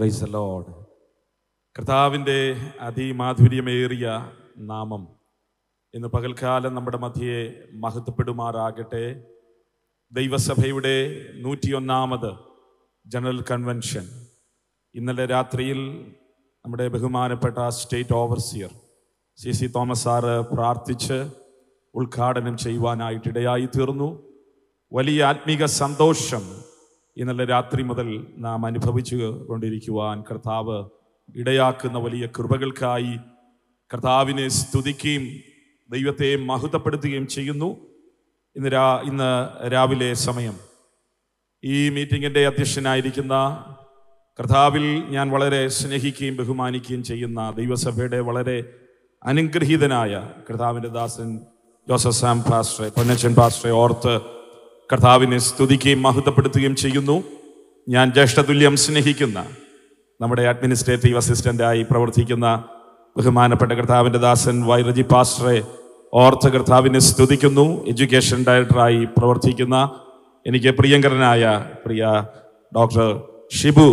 price load കർത്താവിൻ്റെ അതിമാധുര്യമേറിയ നാമം ഇന്ന് പകൽക്കാലം നമ്മുടെ മധ്യയെ മഹത്വപ്പെടുമാറാകട്ടെ ദൈവസഭയുടെ നൂറ്റിയൊന്നാമത് ജനറൽ കൺവെൻഷൻ ഇന്നലെ രാത്രിയിൽ നമ്മുടെ ബഹുമാനപ്പെട്ട state overseer C C Thomas sir പ്രാർത്ഥിച്ച് ഉദ്ഘാടനം ചെയ്യുവാനായിട്ടിടയായി തീർന്നു വലിയ ആത്മീക സന്തോഷം ഇന്നലെ രാത്രി മുതൽ നാം അനുഭവിച്ചു കൊണ്ടിരിക്കുവാൻ കർത്താവ് ഇടയാക്കുന്ന വലിയ കൃപകൾക്കായി കർത്താവിനെ സ്തുതിക്കുകയും ദൈവത്തെ മഹത്വപ്പെടുത്തുകയും ചെയ്യുന്നു ഇന്ന് രാ ഇന്ന് രാവിലെ സമയം ഈ മീറ്റിങ്ങിൻ്റെ അധ്യക്ഷനായിരിക്കുന്ന കർത്താവിൽ ഞാൻ വളരെ സ്നേഹിക്കുകയും ബഹുമാനിക്കുകയും ചെയ്യുന്ന ദൈവസഭയുടെ വളരെ അനുഗ്രഹീതനായ കർത്താവിൻ്റെ ദാസൻ ജോസഫ് സാം പാസ്റ്ററെ പൊന്നച്ചൻ പാസ്റ്ററെ ഓർത്ത് കർത്താവിനെ സ്തുതിക്കുകയും മഹത്വപ്പെടുത്തുകയും ചെയ്യുന്നു ഞാൻ ജ്യേഷ്ഠതുല്യം സ്നേഹിക്കുന്ന നമ്മുടെ അഡ്മിനിസ്ട്രേറ്റീവ് അസിസ്റ്റൻ്റായി പ്രവർത്തിക്കുന്ന ബഹുമാനപ്പെട്ട കർത്താവിൻ്റെ ദാസൻ വൈറജി പാസ്റ്ററെ ഓർത്ത് കർത്താവിനെ സ്തുതിക്കുന്നു എഡ്യൂക്കേഷൻ ഡയറക്ടറായി പ്രവർത്തിക്കുന്ന എനിക്ക് പ്രിയങ്കരനായ പ്രിയ ഡോക്ടർ ഷിബു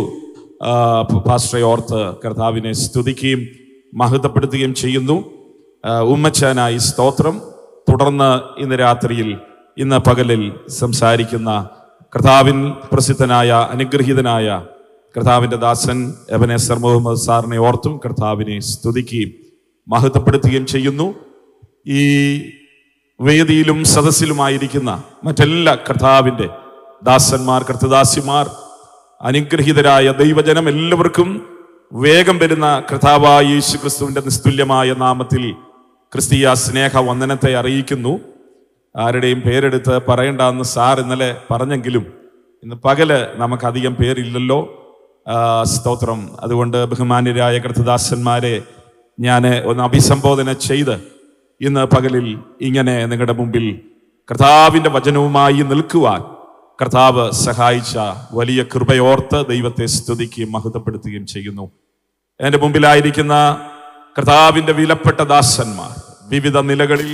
പാസ്റ്ററെ ഓർത്ത് കർത്താവിനെ സ്തുതിക്കുകയും മഹത്വപ്പെടുത്തുകയും ചെയ്യുന്നു ഉമ്മച്ചാനായി സ്തോത്രം തുടർന്ന് ഇന്ന് രാത്രിയിൽ ഇന്ന് പകലിൽ സംസാരിക്കുന്ന കർത്താവിൻ പ്രസിദ്ധനായ അനുഗ്രഹീതനായ കർത്താവിൻ്റെ ദാസൻ എബനേസർ മുഹമ്മദ് സാറിനെ ഓർത്തും കർത്താവിനെ സ്തുതിക്കുകയും മഹത്വപ്പെടുത്തുകയും ചെയ്യുന്നു ഈ വേദിയിലും സദസ്സിലുമായിരിക്കുന്ന മറ്റെല്ലാ കർത്താവിൻ്റെ ദാസന്മാർ കർത്തദാസിമാർ അനുഗ്രഹീതരായ ദൈവജനം എല്ലാവർക്കും വേഗം വരുന്ന കർത്താവായ യേശു ക്രിസ്തുവിൻ്റെ നിസ്തുല്യമായ നാമത്തിൽ ക്രിസ്തീയ സ്നേഹ വന്ദനത്തെ അറിയിക്കുന്നു ആരുടെയും പേരെടുത്ത് പറയണ്ടെന്ന് സാർ ഇന്നലെ പറഞ്ഞെങ്കിലും ഇന്ന് പകല് നമുക്കധികം പേരില്ലല്ലോ സ്തോത്രം അതുകൊണ്ട് ബഹുമാന്യരായ കൃത്യദാസന്മാരെ ഞാൻ ഒന്ന് അഭിസംബോധന ചെയ്ത് ഇന്ന് പകലിൽ ഇങ്ങനെ നിങ്ങളുടെ മുമ്പിൽ കർത്താവിൻ്റെ വചനവുമായി നിൽക്കുവാൻ കർത്താവ് സഹായിച്ച വലിയ കൃപയോർത്ത് ദൈവത്തെ സ്തുതിക്കുകയും മഹത്വപ്പെടുത്തുകയും ചെയ്യുന്നു എൻ്റെ മുമ്പിലായിരിക്കുന്ന കർത്താവിൻ്റെ വിലപ്പെട്ട ദാസന്മാർ വിവിധ നിലകളിൽ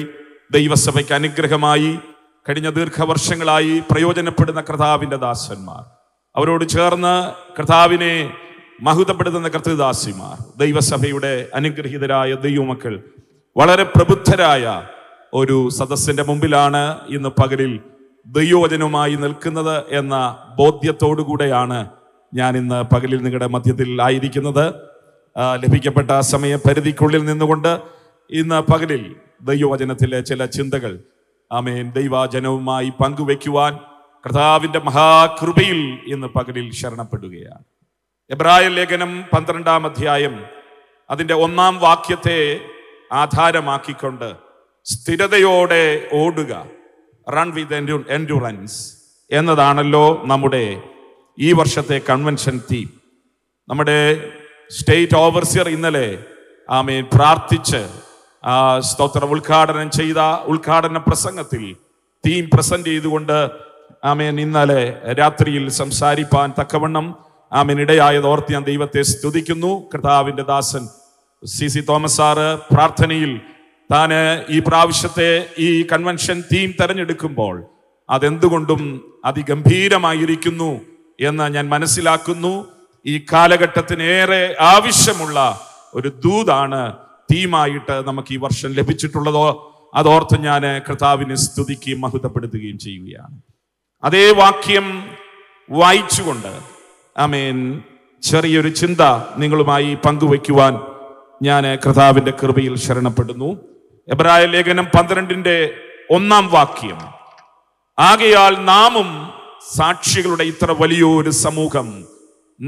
ദൈവസഭയ്ക്ക് അനുഗ്രഹമായി കഴിഞ്ഞ ദീർഘവർഷങ്ങളായി പ്രയോജനപ്പെടുന്ന കർത്താവിൻ്റെ ദാസന്മാർ അവരോട് ചേർന്ന് കർത്താവിനെ മഹുതപ്പെടുത്തുന്ന കർത്തൃദാസിമാർ ദൈവസഭയുടെ അനുഗ്രഹീതരായ ദൈവമക്കൾ വളരെ പ്രബുദ്ധരായ ഒരു സദസ്സിന്റെ മുമ്പിലാണ് ഇന്ന് പകലിൽ ദൈവവചനവുമായി നിൽക്കുന്നത് എന്ന ബോധ്യത്തോടുകൂടെയാണ് ഞാൻ ഇന്ന് പകലിൽ നിങ്ങളുടെ മധ്യത്തിൽ ആയിരിക്കുന്നത് ലഭിക്കപ്പെട്ട സമയപരിധിക്കുള്ളിൽ നിന്നുകൊണ്ട് ഇന്ന് പകലിൽ ദൈവവചനത്തിലെ ചില ചിന്തകൾ ആമേൻ ദൈവജനവുമായി പങ്കുവെക്കുവാൻ കർത്താവിൻ്റെ മഹാകൃപയിൽ ഇന്ന് പകലിൽ ശരണപ്പെടുകയാണ് എബ്രായ ലേഖനം പന്ത്രണ്ടാം അധ്യായം അതിൻ്റെ ഒന്നാം വാക്യത്തെ ആധാരമാക്കിക്കൊണ്ട് സ്ഥിരതയോടെ ഓടുക റൺ വിത്ത് എൻഡ്യൂറൻസ് എന്നതാണല്ലോ നമ്മുടെ ഈ വർഷത്തെ കൺവെൻഷൻ തീം നമ്മുടെ സ്റ്റേറ്റ് ഓവർസിയർ ഇന്നലെ ആമേൻ പ്രാർത്ഥിച്ച് സ്തോത്ര ഉദ്ഘാടനം ചെയ്ത ഉദ്ഘാടന പ്രസംഗത്തിൽ തീം പ്രസന്റ് ചെയ്തുകൊണ്ട് ആമേൻ ഇന്നലെ രാത്രിയിൽ സംസാരിപ്പാൻ തക്കവണ്ണം ആമേൻ ഇടയായത് ഓർത്ത് ഞാൻ ദൈവത്തെ സ്തുതിക്കുന്നു കർത്താവിന്റെ ദാസൻ സി സി തോമസ് സാറ് പ്രാർത്ഥനയിൽ താന് ഈ പ്രാവശ്യത്തെ ഈ കൺവെൻഷൻ തീം തെരഞ്ഞെടുക്കുമ്പോൾ അതെന്തുകൊണ്ടും അതിഗംഭീരമായിരിക്കുന്നു എന്ന് ഞാൻ മനസ്സിലാക്കുന്നു ഈ കാലഘട്ടത്തിന് ഏറെ ആവശ്യമുള്ള ഒരു ദൂതാണ് തീമായിട്ട് നമുക്ക് ഈ വർഷം ലഭിച്ചിട്ടുള്ളതോ അതോർത്ത് ഞാൻ കർത്താവിനെ സ്തുതിക്കുകയും മഹത്വപ്പെടുത്തുകയും ചെയ്യുകയാണ് അതേ വാക്യം വായിച്ചുകൊണ്ട് ആമേൻ ചെറിയൊരു ചിന്ത നിങ്ങളുമായി പങ്കുവയ്ക്കുവാൻ ഞാൻ കർത്താവിൻ്റെ കൃപയിൽ ശരണപ്പെടുന്നു എബ്രായ ലേഖനം പന്ത്രണ്ടിൻ്റെ ഒന്നാം വാക്യം ആകയാൽ നാമും സാക്ഷികളുടെ ഇത്ര വലിയൊരു സമൂഹം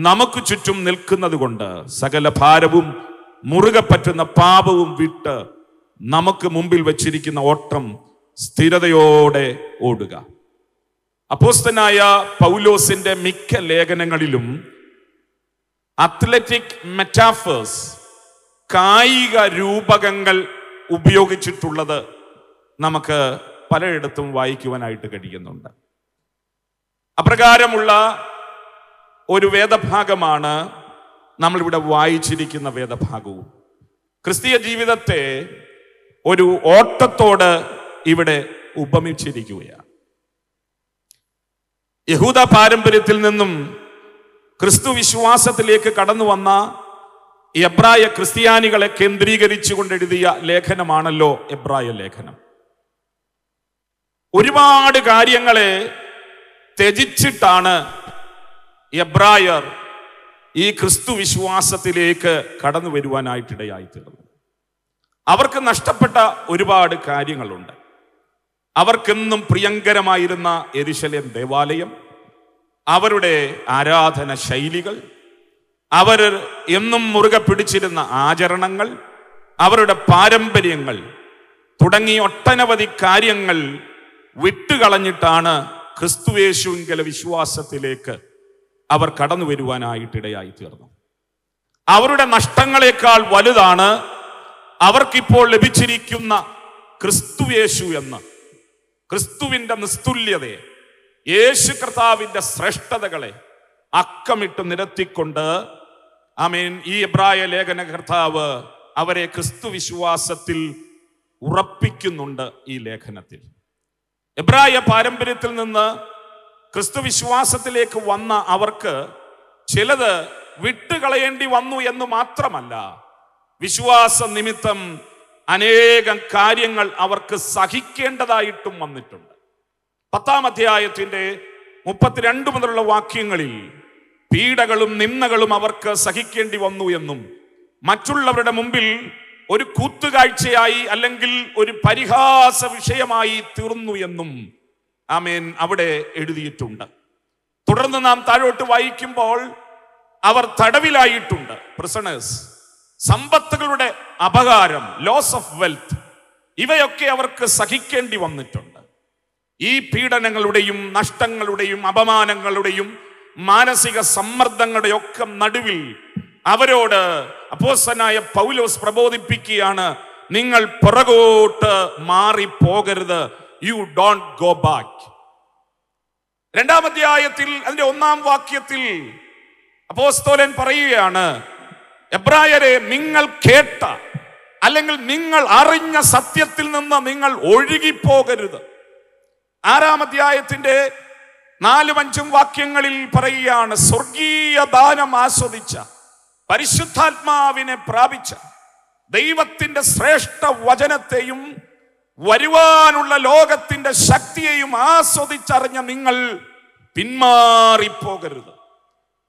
നമുക്ക് ചുറ്റും നിൽക്കുന്നത് കൊണ്ട് സകല ഭാരവും മുറുകെ പറ്റുന്ന പാപവും വിട്ട് നമുക്ക് മുമ്പിൽ വച്ചിരിക്കുന്ന ഓട്ടം സ്ഥിരതയോടെ ഓടുക അപ്പോസ്തനായ പൗലോസിന്റെ മിക്ക ലേഖനങ്ങളിലും അത്ലറ്റിക് മെറ്റാഫേഴ്സ് കായിക രൂപകങ്ങൾ ഉപയോഗിച്ചിട്ടുള്ളത് നമുക്ക് പലയിടത്തും വായിക്കുവാനായിട്ട് കഴിയുന്നുണ്ട് അപ്രകാരമുള്ള ഒരു വേദഭാഗമാണ് നമ്മളിവിടെ വായിച്ചിരിക്കുന്ന വേദഭാഗവും ക്രിസ്തീയ ജീവിതത്തെ ഒരു ഓട്ടത്തോട് ഇവിടെ ഉപമിച്ചിരിക്കുകയാണ് യഹൂദ പാരമ്പര്യത്തിൽ നിന്നും ക്രിസ്തു വിശ്വാസത്തിലേക്ക് കടന്നു വന്ന എബ്രായ ക്രിസ്ത്യാനികളെ കേന്ദ്രീകരിച്ചുകൊണ്ട് എഴുതിയ ലേഖനമാണല്ലോ എബ്രായ ലേഖനം ഒരുപാട് കാര്യങ്ങളെ ത്യജിച്ചിട്ടാണ് എബ്രായർ ഈ ക്രിസ്തു വിശ്വാസത്തിലേക്ക് കടന്നു വരുവാനായിട്ടിടയായിത്തീർന്നു അവർക്ക് നഷ്ടപ്പെട്ട ഒരുപാട് കാര്യങ്ങളുണ്ട് അവർക്കെന്നും പ്രിയങ്കരമായിരുന്ന എരിശലേം ദേവാലയം അവരുടെ ആരാധന ശൈലികൾ അവർ എന്നും മുറുകെ പിടിച്ചിരുന്ന ആചരണങ്ങൾ അവരുടെ പാരമ്പര്യങ്ങൾ തുടങ്ങിയ ഒട്ടനവധി കാര്യങ്ങൾ വിട്ടുകളഞ്ഞിട്ടാണ് ക്രിസ്തുവേശുങ്കല വിശ്വാസത്തിലേക്ക് അവർ കടന്നു വരുവാനായിട്ടിടയായി തീർന്നു അവരുടെ നഷ്ടങ്ങളെക്കാൾ വലുതാണ് അവർക്കിപ്പോൾ ലഭിച്ചിരിക്കുന്ന ക്രിസ്തുയേശു എന്ന് ക്രിസ്തുവിൻ്റെ നിസ്തുല്യതയെ യേശു കർത്താവിൻ്റെ ശ്രേഷ്ഠതകളെ അക്കമിട്ട് നിരത്തിക്കൊണ്ട് ആമീൻ ഈ എബ്രായ ലേഖന കർത്താവ് അവരെ ക്രിസ്തു വിശ്വാസത്തിൽ ഉറപ്പിക്കുന്നുണ്ട് ഈ ലേഖനത്തിൽ എബ്രായ പാരമ്പര്യത്തിൽ നിന്ന് ക്രിസ്തുവിശ്വാസത്തിലേക്ക് വന്ന അവർക്ക് ചിലത് വിട്ടുകളയേണ്ടി വന്നു എന്ന് മാത്രമല്ല വിശ്വാസ നിമിത്തം അനേകം കാര്യങ്ങൾ അവർക്ക് സഹിക്കേണ്ടതായിട്ടും വന്നിട്ടുണ്ട് പത്താം അധ്യായത്തിന്റെ മുപ്പത്തിരണ്ട് മുതലുള്ള വാക്യങ്ങളിൽ പീഡകളും നിന്ദകളും അവർക്ക് സഹിക്കേണ്ടി വന്നു എന്നും മറ്റുള്ളവരുടെ മുമ്പിൽ ഒരു കൂത്തുകാഴ്ചയായി അല്ലെങ്കിൽ ഒരു പരിഹാസ വിഷയമായി തീർന്നു എന്നും ആമേൻ അവിടെ എഴുതിയിട്ടുണ്ട് തുടർന്ന് നാം താഴോട്ട് വായിക്കുമ്പോൾ അവർ തടവിലായിട്ടുണ്ട് പ്രിസണേഴ്സ് സമ്പത്തുകളുടെ അപകാരം ലോസ് ഓഫ് വെൽത്ത് ഇവയൊക്കെ അവർക്ക് സഹിക്കേണ്ടി വന്നിട്ടുണ്ട് ഈ പീഡനങ്ങളുടെയും നഷ്ടങ്ങളുടെയും അപമാനങ്ങളുടെയും മാനസിക സമ്മർദ്ദങ്ങളുടെ ഒക്കെ നടുവിൽ അവരോട് അപ്പോസനായ പൗലോസ് പ്രബോധിപ്പിക്കുകയാണ് നിങ്ങൾ പുറകോട്ട് പോകരുത് യു ഡോണ്ട് ഗോ ബാക്ക് രണ്ടാമധ്യായത്തിൽ അതിന്റെ ഒന്നാം വാക്യത്തിൽ അപ്പോസ്തോലൻ പറയുകയാണ് എബ്രായരെ നിങ്ങൾ കേട്ട അല്ലെങ്കിൽ നിങ്ങൾ അറിഞ്ഞ സത്യത്തിൽ നിന്ന് നിങ്ങൾ ഒഴുകിപ്പോകരുത് ആറാം അധ്യായത്തിന്റെ നാലും അഞ്ചും വാക്യങ്ങളിൽ പറയുകയാണ് സ്വർഗീയ ദാനം ആസ്വദിച്ച പരിശുദ്ധാത്മാവിനെ പ്രാപിച്ച ദൈവത്തിന്റെ ശ്രേഷ്ഠ വചനത്തെയും വരുവാനുള്ള ലോകത്തിന്റെ ശക്തിയെയും ആസ്വദിച്ചറിഞ്ഞ നിങ്ങൾ പിന്മാറിപ്പോകരുത്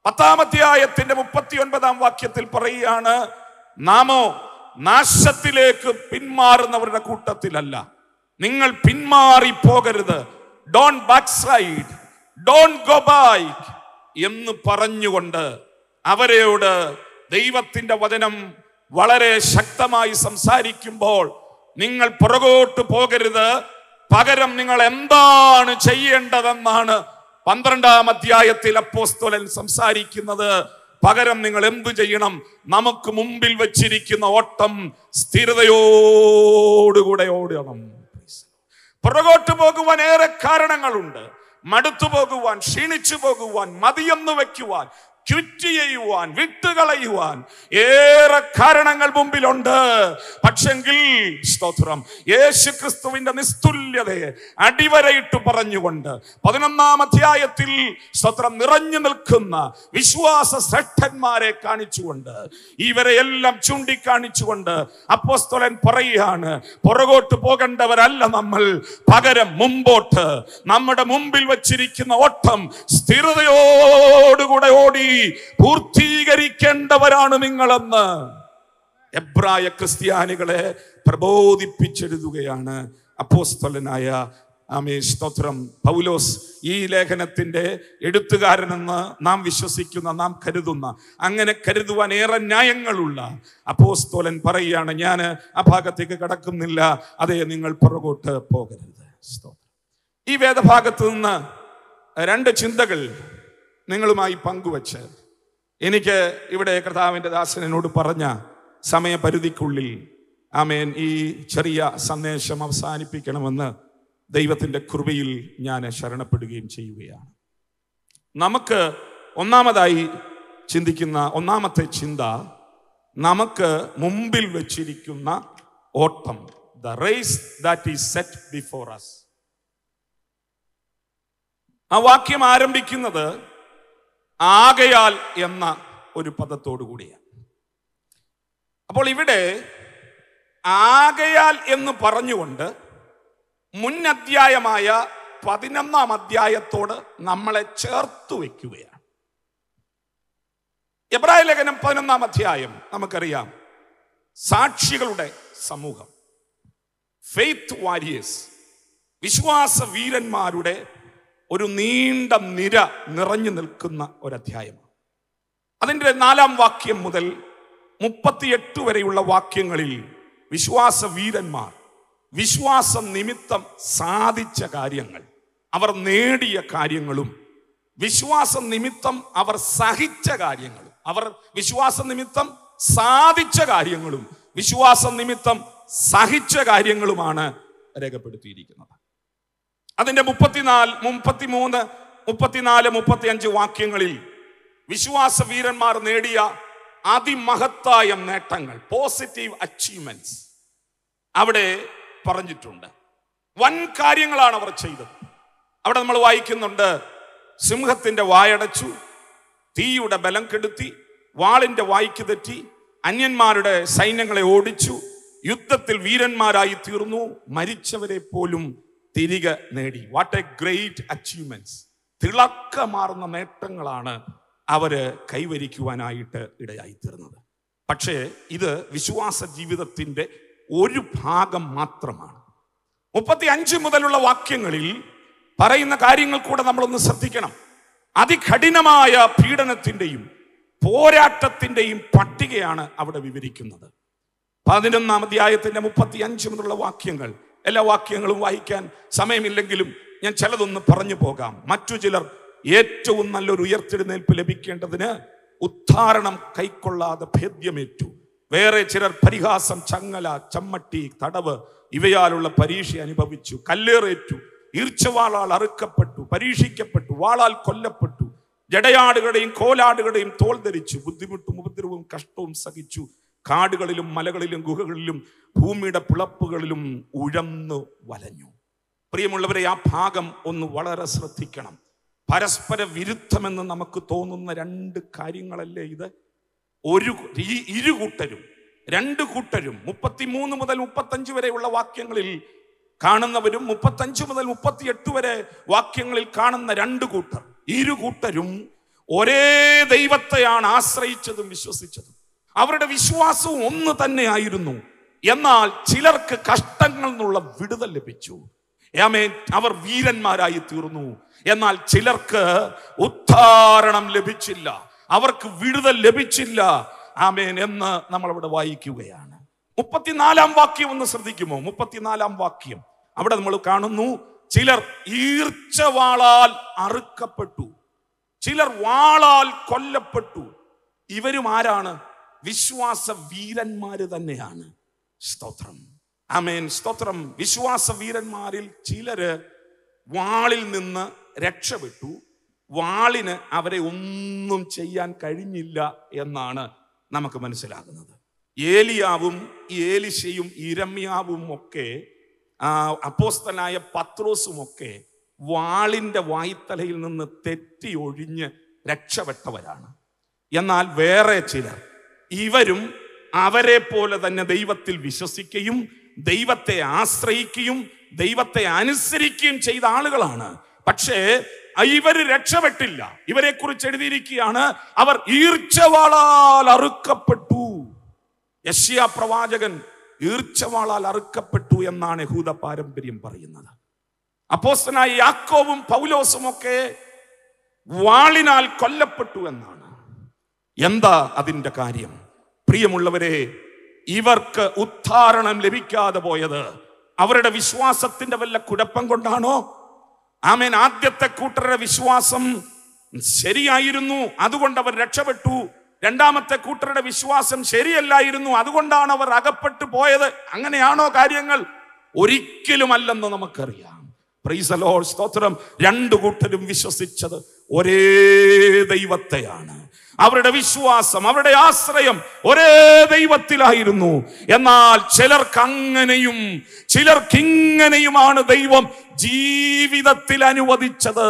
പത്താമധ്യായത്തിന്റെ മുപ്പത്തിയൊൻപതാം വാക്യത്തിൽ പറയുകയാണ് നാമോ നാശത്തിലേക്ക് പിന്മാറുന്നവരുടെ കൂട്ടത്തിലല്ല നിങ്ങൾ പിന്മാറിപ്പോകരുത് don't back side don't go back എന്ന് പറഞ്ഞുകൊണ്ട് അവരോട് ദൈവത്തിന്റെ വചനം വളരെ ശക്തമായി സംസാരിക്കുമ്പോൾ നിങ്ങൾ പുറകോട്ട് പോകരുത് പകരം നിങ്ങൾ എന്താണ് ചെയ്യേണ്ടതെന്നാണ് പന്ത്രണ്ടാം അധ്യായത്തിൽ അപ്പോസ്തോലൻ സംസാരിക്കുന്നത് പകരം നിങ്ങൾ എന്തു ചെയ്യണം നമുക്ക് മുമ്പിൽ വച്ചിരിക്കുന്ന ഓട്ടം സ്ഥിരതയോടുകൂടെ ഓടണം പുറകോട്ട് പോകുവാൻ ഏറെ കാരണങ്ങളുണ്ട് മടുത്തു പോകുവാൻ ക്ഷീണിച്ചു പോകുവാൻ മതിയെന്ന് വയ്ക്കുവാൻ ക്വിറ്റ് ചെയ്യുവാൻ വിട്ടുകളയുവാൻ ഏറെ കാരണങ്ങൾ മുമ്പിലുണ്ട് പക്ഷെങ്കിൽ സ്തോത്രം യേശു ക്രിസ്തുവിന്റെ നിസ്തുല്യതയെ അടിവരയിട്ട് പറഞ്ഞുകൊണ്ട് പതിനൊന്നാം അധ്യായത്തിൽ സ്തോത്രം നിറഞ്ഞു നിൽക്കുന്ന വിശ്വാസ ശ്രദ്ധന്മാരെ കാണിച്ചുകൊണ്ട് ഇവരെ എല്ലാം ചൂണ്ടിക്കാണിച്ചുകൊണ്ട് അപ്പോസ്തോലൻ പറയുകയാണ് പുറകോട്ട് പോകേണ്ടവരല്ല നമ്മൾ പകരം മുമ്പോട്ട് നമ്മുടെ മുമ്പിൽ വച്ചിരിക്കുന്ന ഓട്ടം സ്ഥിരതയോടുകൂടെ ഓടി വഴി പൂർത്തീകരിക്കേണ്ടവരാണ് നിങ്ങളെന്ന് എബ്രായ ക്രിസ്ത്യാനികളെ പ്രബോധിപ്പിച്ചെഴുതുകയാണ് അപ്പോസ്തലനായ ആമേ സ്തോത്രം പൗലോസ് ഈ ലേഖനത്തിന്റെ എഴുത്തുകാരനെന്ന് നാം വിശ്വസിക്കുന്ന നാം കരുതുന്ന അങ്ങനെ കരുതുവാൻ ഏറെ ന്യായങ്ങളുള്ള അപ്പോസ്തോലൻ പറയുകയാണ് ഞാൻ ആ ഭാഗത്തേക്ക് കടക്കുന്നില്ല അതേ നിങ്ങൾ പുറകോട്ട് പോകരുത് ഈ വേദഭാഗത്ത് നിന്ന് രണ്ട് ചിന്തകൾ നിങ്ങളുമായി പങ്കുവച്ച് എനിക്ക് ഇവിടെ കർത്താവിൻ്റെ ദാസനോട് പറഞ്ഞ സമയപരിധിക്കുള്ളിൽ ആമേൻ ഈ ചെറിയ സന്ദേശം അവസാനിപ്പിക്കണമെന്ന് ദൈവത്തിൻ്റെ കൃപയിൽ ഞാൻ ശരണപ്പെടുകയും ചെയ്യുകയാണ് നമുക്ക് ഒന്നാമതായി ചിന്തിക്കുന്ന ഒന്നാമത്തെ ചിന്ത നമുക്ക് മുമ്പിൽ വച്ചിരിക്കുന്ന ഓട്ടം the race that is set before us ആ വാക്യം ആരംഭിക്കുന്നത് ആകയാൽ എന്ന ഒരു പദത്തോടു കൂടിയാണ് അപ്പോൾ ഇവിടെ ആകയാൽ എന്ന് പറഞ്ഞുകൊണ്ട് മുൻ അധ്യായമായ പതിനൊന്നാം അധ്യായത്തോട് നമ്മളെ ചേർത്ത് വയ്ക്കുകയാണ് എബ്രായ ലേഖനം പതിനൊന്നാം അധ്യായം നമുക്കറിയാം സാക്ഷികളുടെ സമൂഹം ഫെയ്ത്ത് വാരിയേഴ്സ് വിശ്വാസ വീരന്മാരുടെ ഒരു നീണ്ട നിര നിറഞ്ഞു നിൽക്കുന്ന ഒരധ്യായമാണ് അതിൻ്റെ നാലാം വാക്യം മുതൽ മുപ്പത്തിയെട്ട് വരെയുള്ള വാക്യങ്ങളിൽ വിശ്വാസ വീരന്മാർ വിശ്വാസ നിമിത്തം സാധിച്ച കാര്യങ്ങൾ അവർ നേടിയ കാര്യങ്ങളും വിശ്വാസ നിമിത്തം അവർ സഹിച്ച കാര്യങ്ങളും അവർ വിശ്വാസ നിമിത്തം സാധിച്ച കാര്യങ്ങളും വിശ്വാസ നിമിത്തം സഹിച്ച കാര്യങ്ങളുമാണ് രേഖപ്പെടുത്തിയിരിക്കുന്നത് അതിൻ്റെ മുപ്പത്തിനാല് മുപ്പത്തിമൂന്ന് മുപ്പത്തിനാല് മുപ്പത്തിയഞ്ച് വാക്യങ്ങളിൽ വിശ്വാസ വീരന്മാർ നേടിയ അതിമഹത്തായ നേട്ടങ്ങൾ പോസിറ്റീവ് അച്ചീവ്മെന്റ്സ് അവിടെ പറഞ്ഞിട്ടുണ്ട് വൻ കാര്യങ്ങളാണ് അവർ ചെയ്തത് അവിടെ നമ്മൾ വായിക്കുന്നുണ്ട് സിംഹത്തിൻ്റെ വായടച്ചു തീയുടെ ബലം കെടുത്തി വാളിൻ്റെ വായിക്ക് തെറ്റി അന്യന്മാരുടെ സൈന്യങ്ങളെ ഓടിച്ചു യുദ്ധത്തിൽ വീരന്മാരായി തീർന്നു മരിച്ചവരെ പോലും തിരികെ നേടി വാട്ട് എ ഗ്രേറ്റ് അച്ചീവ്മെന്റ്സ് തിളക്കമാർന്ന നേട്ടങ്ങളാണ് അവര് കൈവരിക്കുവാനായിട്ട് ഇടയായിത്തീർന്നത് പക്ഷേ ഇത് വിശ്വാസ ജീവിതത്തിന്റെ ഒരു ഭാഗം മാത്രമാണ് മുപ്പത്തി അഞ്ച് മുതലുള്ള വാക്യങ്ങളിൽ പറയുന്ന കാര്യങ്ങൾ കൂടെ നമ്മളൊന്ന് ശ്രദ്ധിക്കണം അതികഠിനമായ പീഡനത്തിന്റെയും പോരാട്ടത്തിൻ്റെയും പട്ടികയാണ് അവിടെ വിവരിക്കുന്നത് പതിനൊന്നാം അധ്യായത്തിന്റെ മുപ്പത്തി അഞ്ച് മുതലുള്ള വാക്യങ്ങൾ എല്ലാ വാക്യങ്ങളും വായിക്കാൻ സമയമില്ലെങ്കിലും ഞാൻ ചിലതൊന്ന് പറഞ്ഞു പോകാം മറ്റു ചിലർ ഏറ്റവും നല്ലൊരു ഉയർത്തെഴുന്നേൽപ്പ് ലഭിക്കേണ്ടതിന് ഉദ്ധാരണം കൈക്കൊള്ളാതെ ഭേദ്യമേറ്റു വേറെ ചിലർ പരിഹാസം ചങ്ങല ചമ്മട്ടി തടവ് ഇവയാലുള്ള പരീക്ഷ അനുഭവിച്ചു കല്ലേറേറ്റു ഈർച്ചവാളാൾ അറുക്കപ്പെട്ടു പരീക്ഷിക്കപ്പെട്ടു വാളാൽ കൊല്ലപ്പെട്ടു ജടയാടുകളുടെയും കോലാടുകളുടെയും തോൽ ധരിച്ചു ബുദ്ധിമുട്ടും ഉപദ്രവവും കഷ്ടവും സഹിച്ചു കാടുകളിലും മലകളിലും ഗുഹകളിലും ഭൂമിയുടെ പിളപ്പുകളിലും ഉഴന്നു വലഞ്ഞു പ്രിയമുള്ളവരെ ആ ഭാഗം ഒന്ന് വളരെ ശ്രദ്ധിക്കണം പരസ്പര വിരുദ്ധമെന്ന് നമുക്ക് തോന്നുന്ന രണ്ട് കാര്യങ്ങളല്ലേ ഇത് ഒരു ഇരു കൂട്ടരും രണ്ട് കൂട്ടരും മുപ്പത്തിമൂന്ന് മുതൽ മുപ്പത്തഞ്ച് വരെയുള്ള വാക്യങ്ങളിൽ കാണുന്നവരും മുപ്പത്തഞ്ച് മുതൽ മുപ്പത്തിയെട്ട് വരെ വാക്യങ്ങളിൽ കാണുന്ന രണ്ട് കൂട്ടർ ഇരു കൂട്ടരും ഒരേ ദൈവത്തെയാണ് ആശ്രയിച്ചതും വിശ്വസിച്ചതും അവരുടെ വിശ്വാസവും ഒന്ന് തന്നെയായിരുന്നു എന്നാൽ ചിലർക്ക് കഷ്ടങ്ങളിൽ നിന്നുള്ള വിടുതൽ ലഭിച്ചു ഏമേ അവർ വീരന്മാരായി തീർന്നു എന്നാൽ ചിലർക്ക് ഉദ്ധാരണം ലഭിച്ചില്ല അവർക്ക് വിടുതൽ ലഭിച്ചില്ല ആമേൻ എന്ന് നമ്മൾ അവിടെ വായിക്കുകയാണ് മുപ്പത്തിനാലാം വാക്യം ഒന്ന് ശ്രദ്ധിക്കുമോ മുപ്പത്തിനാലാം വാക്യം അവിടെ നമ്മൾ കാണുന്നു ചിലർ ഈർച്ചവാളാൽ അറുക്കപ്പെട്ടു ചിലർ വാളാൽ കൊല്ലപ്പെട്ടു ഇവരും ആരാണ് വിശ്വാസ വീരന്മാര് തന്നെയാണ് സ്തോത്രം ആമേൻ സ്തോത്രം വിശ്വാസ വീരന്മാരിൽ ചിലര് വാളിൽ നിന്ന് രക്ഷപ്പെട്ടു വാളിന് അവരെ ഒന്നും ചെയ്യാൻ കഴിഞ്ഞില്ല എന്നാണ് നമുക്ക് മനസ്സിലാകുന്നത് ഏലിയാവും ഏലിശയും ഇരമ്യാവും ഒക്കെ അപ്പോസ്തനായ ഒക്കെ വാളിന്റെ വായ്ത്തലയിൽ നിന്ന് തെറ്റി ഒഴിഞ്ഞ് രക്ഷപ്പെട്ടവരാണ് എന്നാൽ വേറെ ചിലർ ഇവരും അവരെ പോലെ തന്നെ ദൈവത്തിൽ വിശ്വസിക്കുകയും ദൈവത്തെ ആശ്രയിക്കുകയും ദൈവത്തെ അനുസരിക്കുകയും ചെയ്ത ആളുകളാണ് പക്ഷേ ഇവർ രക്ഷപ്പെട്ടില്ല ഇവരെ കുറിച്ച് എഴുതിയിരിക്കുകയാണ് അവർ ഈർച്ചവാളാൽ അറുക്കപ്പെട്ടു യശ്യ പ്രവാചകൻ ഈർച്ചവാളാൽ അറുക്കപ്പെട്ടു എന്നാണ് യഹൂദ പാരമ്പര്യം പറയുന്നത് അപ്പോസ്തനായി യാക്കോവും പൗലോസും ഒക്കെ വാളിനാൽ കൊല്ലപ്പെട്ടു എന്നാണ് എന്താ അതിൻ്റെ കാര്യം പ്രിയമുള്ളവരെ ഇവർക്ക് ഉദ്ധാരണം ലഭിക്കാതെ പോയത് അവരുടെ വിശ്വാസത്തിന്റെ വല്ല കുഴപ്പം കൊണ്ടാണോ ആമേൻ ആദ്യത്തെ കൂട്ടരുടെ വിശ്വാസം ശരിയായിരുന്നു അതുകൊണ്ട് അവർ രക്ഷപ്പെട്ടു രണ്ടാമത്തെ കൂട്ടരുടെ വിശ്വാസം ശരിയല്ലായിരുന്നു അതുകൊണ്ടാണ് അവർ അകപ്പെട്ടു പോയത് അങ്ങനെയാണോ കാര്യങ്ങൾ ഒരിക്കലുമല്ലെന്ന് നമുക്കറിയാം സ്തോത്രം രണ്ടു കൂട്ടരും വിശ്വസിച്ചത് ഒരേ ദൈവത്തെയാണ് അവരുടെ വിശ്വാസം അവരുടെ ആശ്രയം ഒരേ ദൈവത്തിലായിരുന്നു എന്നാൽ ചിലർക്ക് അങ്ങനെയും ചിലർക്ക് ദൈവം ജീവിതത്തിൽ അനുവദിച്ചത്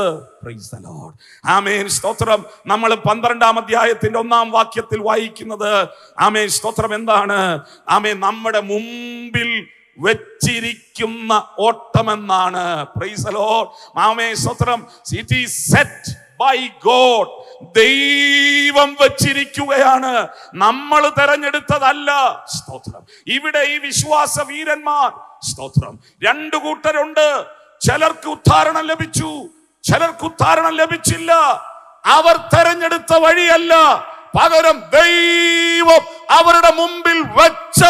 ആമേൻ സ്തോത്രം നമ്മൾ പന്ത്രണ്ടാം അധ്യായത്തിന്റെ ഒന്നാം വാക്യത്തിൽ വായിക്കുന്നത് ആമേൻ സ്തോത്രം എന്താണ് ആമേ നമ്മുടെ മുമ്പിൽ വെച്ചിരിക്കുന്ന ഓട്ടമെന്നാണ് പ്രൈസലോ ആമേ സ്തോത്രം it is set by God ദൈവം വച്ചിരിക്കുകയാണ് നമ്മൾ തെരഞ്ഞെടുത്തതല്ല സ്തോത്രം ഇവിടെ ഈ വിശ്വാസ വീരന്മാർ സ്തോത്രം രണ്ടു കൂട്ടരുണ്ട് ചിലർക്ക് ഉദ്ധാരണം ലഭിച്ചു ചിലർക്ക് ഉദ്ധാരണം ലഭിച്ചില്ല അവർ തെരഞ്ഞെടുത്ത വഴിയല്ല പകരം ദൈവം അവരുടെ മുമ്പിൽ വെച്ച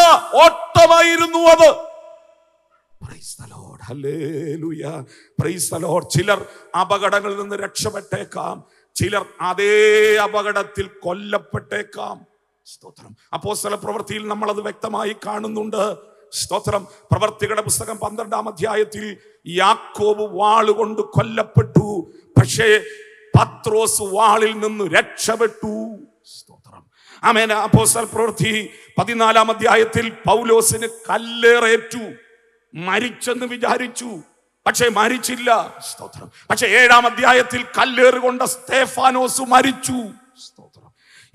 ഓട്ടമായിരുന്നു അത് ചിലർ അപകടങ്ങളിൽ നിന്ന് രക്ഷപ്പെട്ടേക്കാം ചിലർ അതേ അപകടത്തിൽ കൊല്ലപ്പെട്ടേക്കാം സ്തോത്രം അപ്പോ സ്ഥല പ്രവൃത്തിയിൽ നമ്മൾ അത് വ്യക്തമായി കാണുന്നുണ്ട് സ്തോത്രം പ്രവർത്തികളുടെ പുസ്തകം പന്ത്രണ്ടാം അധ്യായത്തിൽ യാക്കോബ് വാളുകൊണ്ട് കൊല്ലപ്പെട്ടു പക്ഷേ പത്രോസ് വാളിൽ നിന്ന് രക്ഷപ്പെട്ടു സ്തോത്രം ആമേന അപ്പോസൽ പ്രവൃത്തി പതിനാലാം അധ്യായത്തിൽ പൗലോസിന് കല്ലേറേറ്റു മരിച്ചെന്ന് വിചാരിച്ചു പക്ഷേ മരിച്ചില്ല സ്തോത്രം പക്ഷെ ഏഴാം അധ്യായത്തിൽ കല്ലേറുകൊണ്ട സ്തേഫാനോസ് മരിച്ചു സ്തോത്രം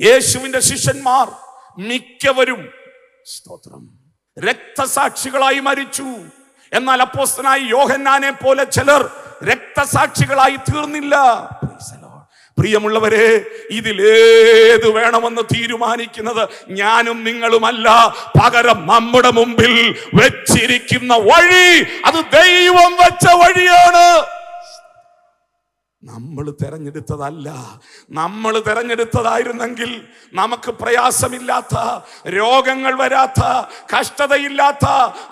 യേശുവിന്റെ ശിഷ്യന്മാർ മിക്കവരും സ്തോത്രം രക്തസാക്ഷികളായി മരിച്ചു എന്നാൽ അപ്പോസ്തനായി യോഹന്നാനെ പോലെ ചിലർ രക്തസാക്ഷികളായി തീർന്നില്ല പ്രിയമുള്ളവരെ ഇതിലേത് വേണമെന്ന് തീരുമാനിക്കുന്നത് ഞാനും നിങ്ങളുമല്ല പകരം നമ്മുടെ മുമ്പിൽ വെച്ചിരിക്കുന്ന വഴി അത് ദൈവം വെച്ച വഴിയാണ് നമ്മൾ തിരഞ്ഞെടുത്തതല്ല നമ്മൾ തിരഞ്ഞെടുത്തതായിരുന്നെങ്കിൽ നമുക്ക് പ്രയാസമില്ലാത്ത രോഗങ്ങൾ വരാത്ത കഷ്ടതയില്ലാത്ത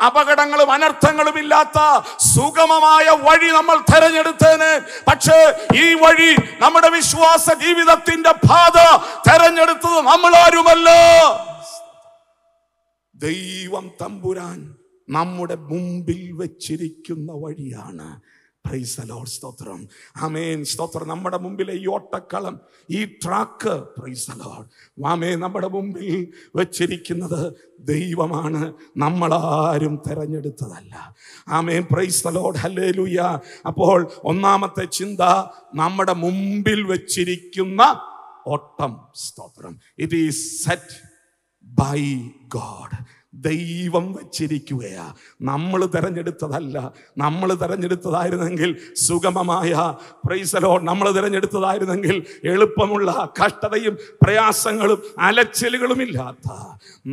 അപകടങ്ങളും അനർത്ഥങ്ങളും ഇല്ലാത്ത സുഗമമായ വഴി നമ്മൾ തെരഞ്ഞെടുത്തേന് പക്ഷേ ഈ വഴി നമ്മുടെ വിശ്വാസ ജീവിതത്തിന്റെ പാത തിരഞ്ഞെടുത്തത് നമ്മൾ ആരുമല്ല ദൈവം തമ്പുരാൻ നമ്മുടെ മുമ്പിൽ വച്ചിരിക്കുന്ന വഴിയാണ് പ്രൈസ് ലോഡ് സ്തോത്രം ആമേൻ സ്തോത്രം നമ്മുടെ മുമ്പിലെ ഈ ഓട്ടക്കളം ഈ ട്രാക്ക് പ്രൈസ് ലോഡ് വാമേ നമ്മുടെ മുമ്പിൽ വച്ചിരിക്കുന്നത് ദൈവമാണ് നമ്മളാരും തെരഞ്ഞെടുത്തതല്ല ആമേൻ പ്രൈസ് ലോഡ് ഹല്ലേ ലുയ അപ്പോൾ ഒന്നാമത്തെ ചിന്ത നമ്മുടെ മുമ്പിൽ വച്ചിരിക്കുന്ന ഓട്ടം സ്തോത്രം it is set by God ദൈവം വച്ചിരിക്കുകയാ നമ്മൾ തിരഞ്ഞെടുത്തതല്ല നമ്മൾ തിരഞ്ഞെടുത്തതായിരുന്നെങ്കിൽ സുഗമമായ പ്രൈസലോ നമ്മൾ തിരഞ്ഞെടുത്തതായിരുന്നെങ്കിൽ എളുപ്പമുള്ള കഷ്ടതയും പ്രയാസങ്ങളും അലച്ചിലുകളും ഇല്ലാത്ത